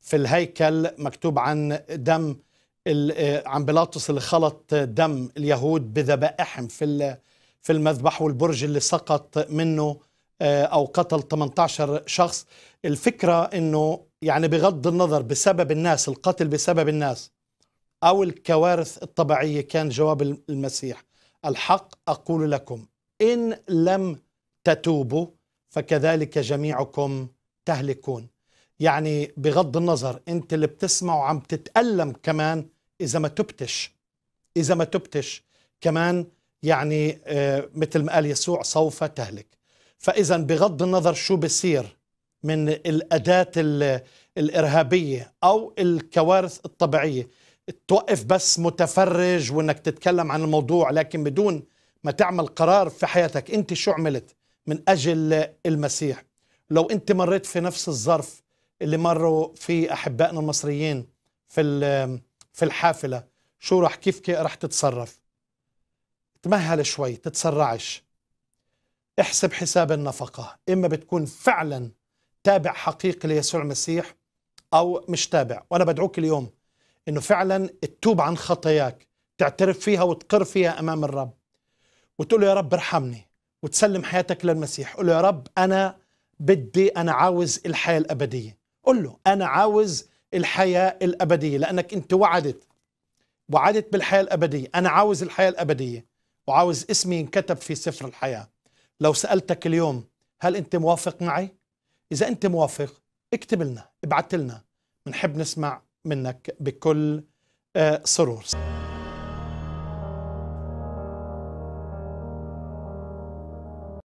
في الهيكل مكتوب عن دم آه، عن بيلاطس اللي خلط دم اليهود بذبائحهم في في المذبح والبرج اللي سقط منه آه، او قتل 18 شخص الفكره انه يعني بغض النظر بسبب الناس القتل بسبب الناس او الكوارث الطبيعيه كان جواب المسيح الحق اقول لكم ان لم تتوبوا فكذلك جميعكم تهلكون يعني بغض النظر انت اللي بتسمعه عم تتألم كمان اذا ما تبتش اذا ما تبتش كمان يعني آه، مثل ما قال يسوع سوف تهلك فاذا بغض النظر شو بصير من الاداه الارهابيه او الكوارث الطبيعيه توقف بس متفرج وانك تتكلم عن الموضوع لكن بدون ما تعمل قرار في حياتك انت شو عملت من اجل المسيح لو انت مريت في نفس الظرف اللي مروا في احبائنا المصريين في في الحافله شو راح كيف راح تتصرف تمهل شوي تتسرعش احسب حساب النفقه اما بتكون فعلا تابع حقيقي ليسوع المسيح او مش تابع وانا بدعوك اليوم انه فعلا تتوب عن خطاياك تعترف فيها وتقر فيها امام الرب وتقول له يا رب ارحمني وتسلم حياتك للمسيح قول له يا رب انا بدي انا عاوز الحياه الابديه قل له أنا عاوز الحياة الأبدية لأنك أنت وعدت وعدت بالحياة الأبدية أنا عاوز الحياة الأبدية وعاوز اسمي ينكتب في سفر الحياة لو سألتك اليوم هل أنت موافق معي؟ إذا أنت موافق اكتب لنا ابعت لنا بنحب نسمع منك بكل آه، سرور